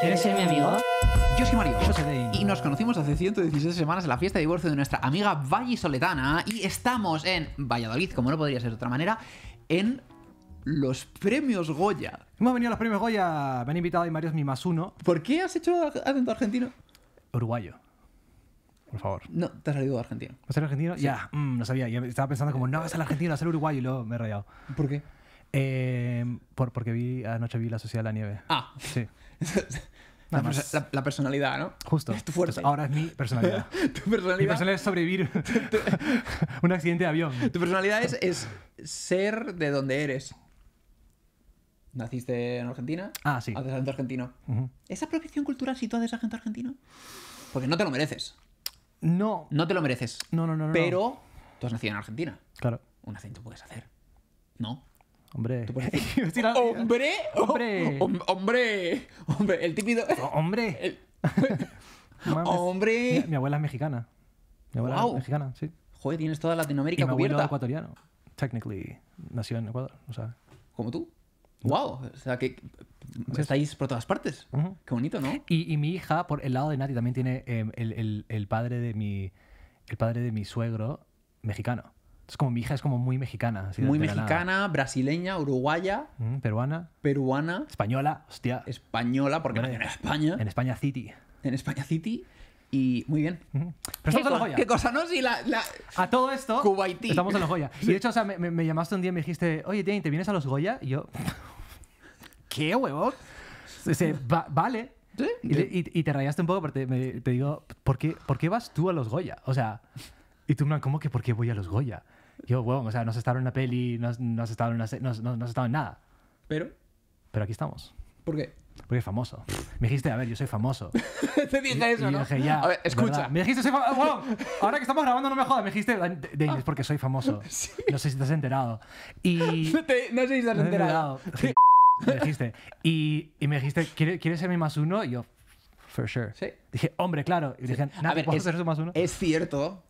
¿Quieres ser mi amigo? Yo soy Mario, yo soy Dane. Y nos conocimos hace 116 semanas en la fiesta de divorcio de nuestra amiga Soletana Y estamos en Valladolid, como no podría ser de otra manera, en los premios Goya. Hemos venido a los premios Goya. Me han invitado y Mario es mi más uno. ¿Por qué has hecho acento argentino? Uruguayo. Por favor. No, te has salido argentino. ¿Vas a ser argentino? Ya, mm, no sabía. estaba pensando como, no, vas a ser argentino, vas a ser uruguayo y luego me he rayado. ¿Por qué? Eh, por, porque vi anoche vi La Sociedad de la Nieve. Ah. Sí. La, personalidad, ¿no? Justo. Es tu fuerza. ahora es mi personalidad. tu personalidad. Mi personalidad es sobrevivir un accidente de avión. Tu personalidad es, ser de donde eres. Naciste en Argentina. Ah, sí. Haces acento argentino. ¿Esa proyección cultural si tú haces acento argentino? Porque no te lo mereces. No. No te lo mereces. No, no, no. Pero tú has nacido en Argentina. Claro. Un acento puedes hacer. ¿No? Hombre. ¿Hombre? Hombre. hombre. El típico... Hombre. Hombre. mi abuela es mexicana. Mi abuela es mexicana, sí. Joder, tienes toda Latinoamérica mi abuelo ecuatoriano. Technically, nació en Ecuador, o sea. Como tú. Wow. O sea que estáis por todas partes. Qué bonito, ¿no? Y, mi hija, por el lado de Nati, también tiene em, el padre de mi. El padre de mi suegro mexicano. Es como mi hija es como muy mexicana. muy mexicana, brasileña, uruguaya. Mm, peruana. Peruana. Española, hostia. Española, porque bueno, en España. En España City. En España City. Y muy bien. Mm. Pero estamos en los Goya ¿Qué cosa, no? Si la, A todo esto. Estamos en los Goya Y de hecho, o sea, me, llamaste un día y me dijiste, oye, Jane, ¿te vienes a los Goya? Y yo, ¿qué huevo? vale. Y, te rayaste un poco porque te digo, ¿por qué, ¿por qué vas tú a los Goya? O sea, y tú, ¿cómo que por qué voy a los Goya? Yo, huevón, o sea, no has estado en una peli, no has, no has estado en una no, no, no has nada. Pero. Pero aquí estamos. ¿Por qué? Porque es famoso. Me dijiste, a ver, yo soy famoso. Te dije eso, y, ¿no? Dije, ya, a ver, escucha. Me dijiste, soy famoso. ahora que estamos grabando, no me jodas. Me dijiste, es ah. porque soy famoso. ¿Sí? No sé si te has enterado. Y... no sé si te has enterado. me dijiste. Y, y me dijiste, ¿Quieres, ser mi más uno? Y yo, for sure. Sí. Dije, hombre, claro. Y dije, nada, ¿puedo es, ser su más uno? Es cierto.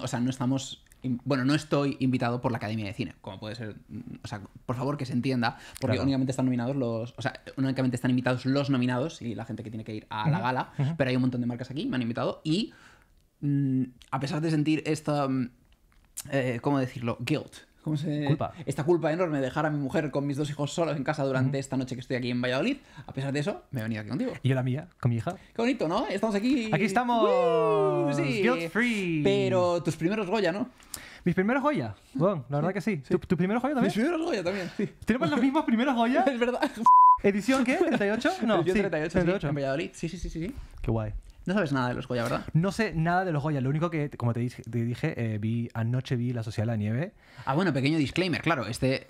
o sea, no estamos bueno, no estoy invitado por la Academia de Cine, como puede ser, mm, o sea, por favor que se entienda, porque únicamente están nominados los, o sea, únicamente están invitados los nominados y la gente que tiene que ir a la gala, pero hay un montón de marcas aquí, me han invitado y mm, a pesar de sentir esta, mm, eh, ¿cómo decirlo? Guilt. ¿Cómo se... culpa. Esta culpa enorme de dejar a mi mujer con mis dos hijos solos en casa durante esta noche que estoy aquí en Valladolid. A pesar de eso, me he venido aquí contigo. Y yo la mía, con mi hija. Qué bonito, ¿no? Estamos aquí. Aquí estamos. Sí. Guilt free. Pero tus primeros Goya, ¿no? Mis primeros joyas, bueno, la verdad que sí. ¿Tus tu primeros joyas también? Mis primeros joyas también, sí. ¿Tenemos los mismos primeros joyas? es verdad. ¿Edición qué? ¿38? No, sí, 38, 38. en Valladolid. Sí, sí, sí, sí. Qué guay. No sabes nada de los Goya, ¿verdad? No sé nada de los Goya. Lo único que, como te dije, eh, vi anoche vi La Sociedad de la Nieve. Ah, bueno, pequeño disclaimer, claro. Este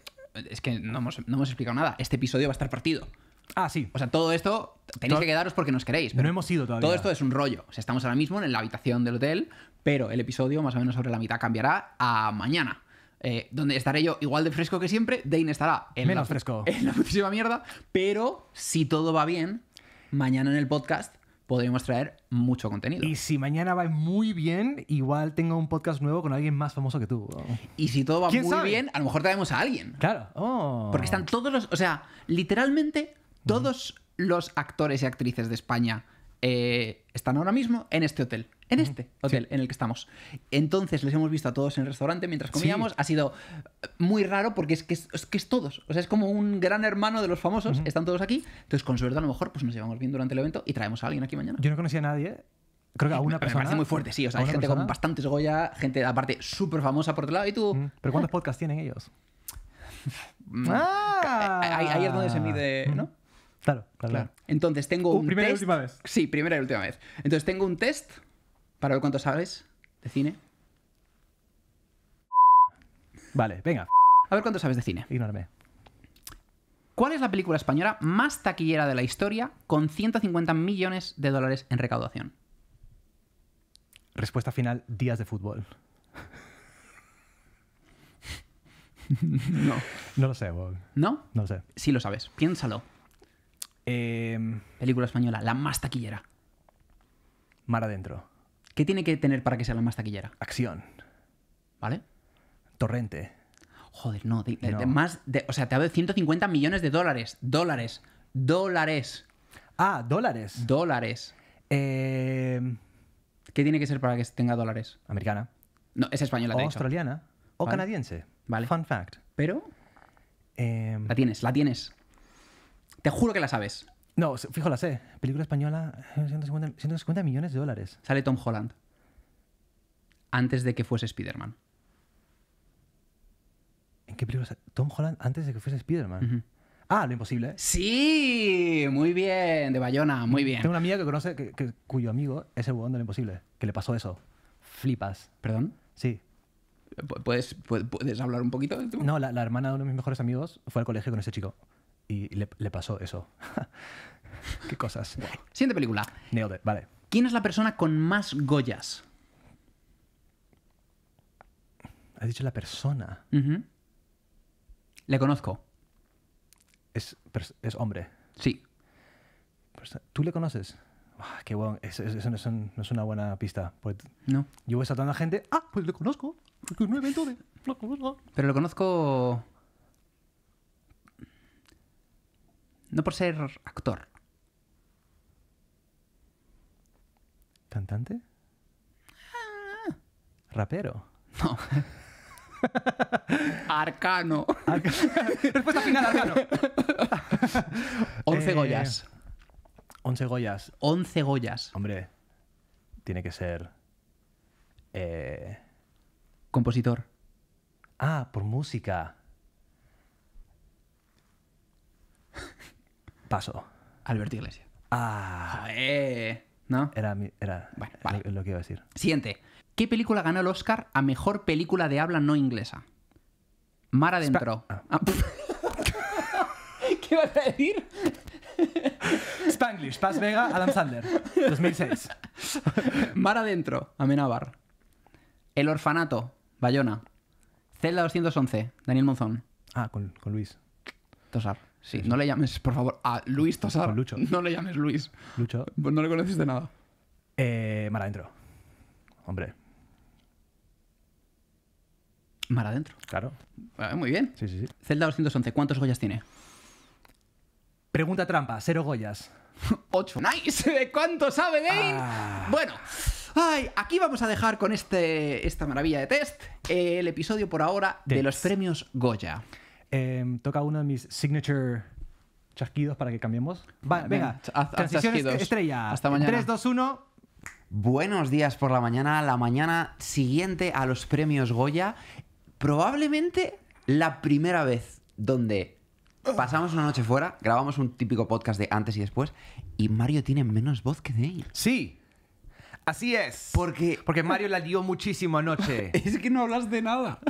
es que no hemos, no hemos explicado nada. Este episodio va a estar partido. Ah, sí. O sea, todo esto tenéis que quedaros porque nos queréis. Pero no hemos ido todavía. Todo esto es un rollo. O sea, estamos ahora mismo en la habitación del hotel, pero el episodio más o menos sobre la mitad cambiará a mañana. Eh, donde estaré yo igual de fresco que siempre, Dane estará en menos la, fresco. En la mierda, pero si todo va bien, mañana en el podcast podremos traer mucho contenido. Y si mañana va muy bien, igual tengo un podcast nuevo con alguien más famoso que tú. Y si todo va muy bien, a lo mejor traemos a alguien. Claro. Oh. Porque están todos los, o sea, literalmente todos los actores y actrices de España eh, están ahora mismo en este hotel. En este hotel en el que estamos. Entonces les hemos visto a todos en el restaurante mientras comíamos. Ha sido eh, muy raro porque es que es, todos. O sea, es como un gran hermano de los famosos. Están todos aquí. Entonces, con suerte, a lo mejor pues nos llevamos bien durante el evento y traemos a alguien aquí mañana. Yo no conocía a nadie. Creo que a eh, una persona. Me parece muy fuerte, sí. O sea, hay gente con bastantes Goya, gente aparte súper famosa por otro lado. ¿Y tú? ¿Pero cuántos podcasts tienen ellos? ah, ah. ahí, es donde se mide, ¿no? Claro, claro. Entonces tengo uh, un primera test. y última vez. Sí, primera y última vez. Entonces tengo un test para ver cuánto sabes de cine. Vale, venga. A ver cuánto sabes de cine. Ignórame. ¿Cuál es la película española más taquillera de la historia con 150 millones de dólares en recaudación? Respuesta final, días de fútbol. no. No lo sé, Bob. ¿No? No lo sé. Sí lo sabes, piénsalo. Em, Película española, la más taquillera. Mar adentro. ¿Qué tiene que tener para que sea la más taquillera? Acción. ¿Vale? Torrente. Joder, no, más de, o sea, te hablo de 150 millones de dólares, dólares, dólares. Ah, dólares. Dólares. Em, ¿Qué tiene que ser para que tenga dólares? Americana. No, es española. O australiana. O canadiense. Vale. Fun fact. Pero... Em, la tienes, la tienes. Te juro que la sabes. No, fíjola, sé. Película española, 150, eh, millones de dólares. Sale Tom Holland. Antes de que fuese Spider-Man. ¿En qué película? Tom Holland antes de que fuese Spider-Man. Ah, lo imposible. Sí, muy bien, de Bayona, muy bien. Tengo una amiga que conoce, cuyo amigo es el huevón de lo imposible, que le pasó eso. Flipas. ¿Perdón? Sí. ¿Puedes, puedes hablar un poquito? No, la hermana de uno de mis mejores amigos fue al colegio con ese chico y le, pasó eso. Qué cosas. siguiente película. vale. ¿Quién es la persona con más Goyas? Has dicho la persona. Le conozco. Es, hombre. Sí. ¿Tú le conoces? Ah, qué bueno. Eso no es una buena pista. Pues no. yo voy saltando a gente. Ah, pues le conozco. Porque un evento de. lo Pero le conozco No por ser actor. ¿Cantante? Ah. ¿Rapero? No. arcano. Respuesta final, Arcano. once eh, Goyas. once Goyas. once Goyas. Hombre, tiene que ser... Eh, Compositor. Ah, por música. Paso. Alberto Iglesias. Ah. Joder. ¿No? Era, lo, que iba a decir. Siguiente. ¿Qué película ganó el Oscar a mejor película de habla no inglesa? Mar adentro. Ah. Ah, ¿Qué vas a decir? Spanglish, Paz Vega, Adam Sandler, 2006. Mar adentro, amenabar El orfanato, Bayona. Celda 211, Daniel Monzón. Ah, con, con Luis. Tosar. Sí, no le llames, por favor, a Luis Tosar. Lucho. No le llames Luis. Lucho. Pues no le conoces de nada. Eh, mar adentro. Hombre. Mar adentro. Claro. Ah, muy bien. Sí, sí, sí. Zelda 211, ¿cuántos Goyas tiene? Pregunta trampa, cero Goyas. Ocho. ¡Nice! ¿Cuánto sabe ah. Bueno. aquí vamos a dejar con este, esta maravilla de test el episodio por ahora de los premios Goya. Em, toca uno de mis signature chasquidos para que cambiemos. venga, estrella. Hasta mañana. 3, 2, 1. Buenos días por la mañana, la mañana siguiente a los premios Goya. Probablemente la primera vez donde pasamos una noche fuera, grabamos un típico podcast de antes y después, y Mario tiene menos voz que de ella. Sí, Así es. Porque, porque Mario la lió muchísimo anoche. es que no hablas de nada.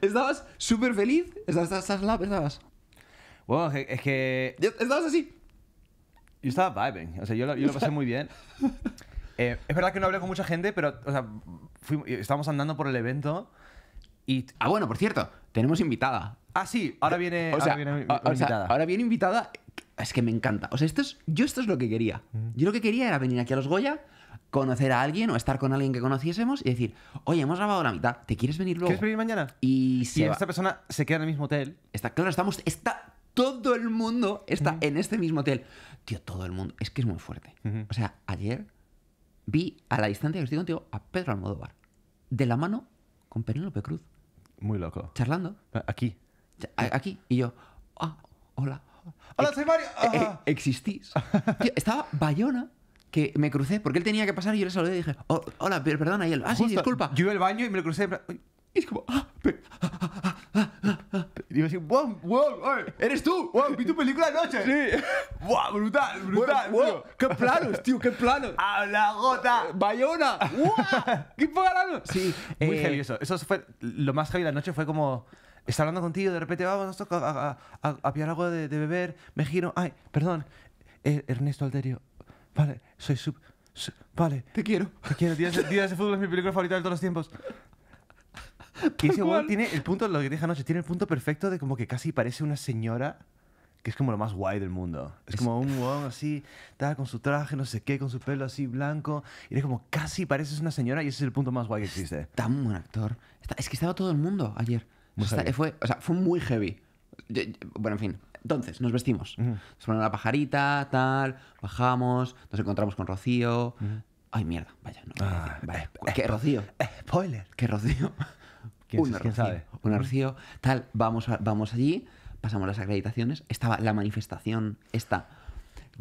Estabas súper feliz. Estabas, estabas, estabas. Bueno, es que... Estabas así. Yo estaba vibing. O sea, yo lo, pasé muy bien. Eh, es verdad que no hablé con mucha gente, pero o sea, fuimos, estábamos andando por el evento y... Ah, bueno, por cierto, tenemos invitada. Ah, sí, ahora viene, ahora invitada. Sea, ahora viene invitada. Es que me encanta. O sea, esto es, yo esto es lo que quería. Yo lo que quería era venir aquí a los Goya conocer a alguien o estar con alguien que conociésemos y decir, oye, hemos grabado la mitad, ¿te quieres venir luego? ¿Quieres venir mañana? Y, si esta persona se queda en el mismo hotel. Está, claro, estamos, está, todo el mundo está en este mismo hotel. Tío, todo el mundo, es que es muy fuerte. O sea, ayer vi a la distancia que estoy contigo a Pedro Almodóvar, de la mano con Penélope Cruz. Muy loco. Charlando. Ah, aquí. Aquí. Y yo, ah, hola. Hola, soy Mario. Eh, eh, ah. Existís. estaba Bayona que me crucé, porque él tenía que pasar y yo le saludé y dije, oh, hola, perdona, y él, ah, sí, disculpa. Yo iba al baño y me lo crucé. Y es como, ah, ah, ah, ah, Y me decía, wow, wow, eres tú, wow, vi tu película anoche. Sí. Wow, brutal, brutal. Wow, qué planos, tío, qué planos. la gota, eh, Bayona, wow, qué pagano. Sí, eh, muy heavy eso. Eso fue lo más heavy de la noche, fue como está hablando contigo, de repente vamos a, a, pillar algo de, beber, me giro, ay, perdón, eh, Ernesto Alterio, Vale, soy sub... vale. Te quiero. Te quiero. Días de, de fútbol es mi película favorita de todos los tiempos. Y ese igual tiene el punto, lo que dije anoche, tiene el punto perfecto de como que casi parece una señora que es como lo más guay del mundo. Es, como un guau así, tal, con su traje, no sé qué, con su pelo así blanco. Y es como casi parece una señora y ese es el punto más guay que existe. Tan buen actor. es que estaba todo el mundo ayer. fue, o sea, fue muy heavy. bueno, en fin. Entonces, nos vestimos. Mm. nos una pajarita, tal, bajamos, nos encontramos con Rocío. Mm. Ay, mierda, vaya, ah, eh, ¿Qué Rocío? Eh, eh, spoiler. ¿Qué Rocío? una Rocío, Una mm. Rocío, tal, vamos, vamos allí, pasamos las acreditaciones. Estaba la manifestación, esta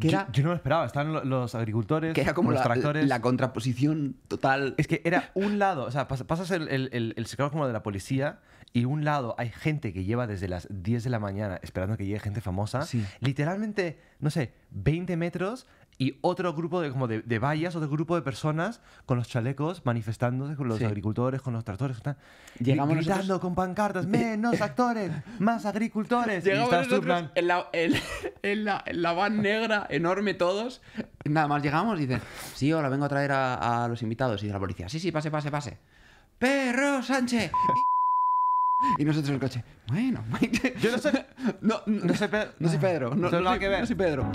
yo, no lo esperaba, estaban los agricultores, como los tractores. La contraposición total. Es que era un lado, o sea, pasas el, el, el, como de la policía y un lado hay gente que lleva desde las 10 de la mañana esperando que llegue gente famosa, literalmente, no sé, 20 metros y otro grupo de, como de, de, vallas, otro grupo de personas con los chalecos manifestándose con los agricultores, con los tractores. Están Llegamos gritando con pancartas, menos actores, más agricultores. Llegamos en, la, van negra, enorme todos. Nada más llegamos y dicen, sí, hola, vengo a traer a, los invitados. Y dice la policía, sí, sí, pase, pase, pase. Perro Sánchez. Y nosotros el coche, bueno, yo no soy, no, no, soy Pedro. No, Pedro. ver. no soy Pedro.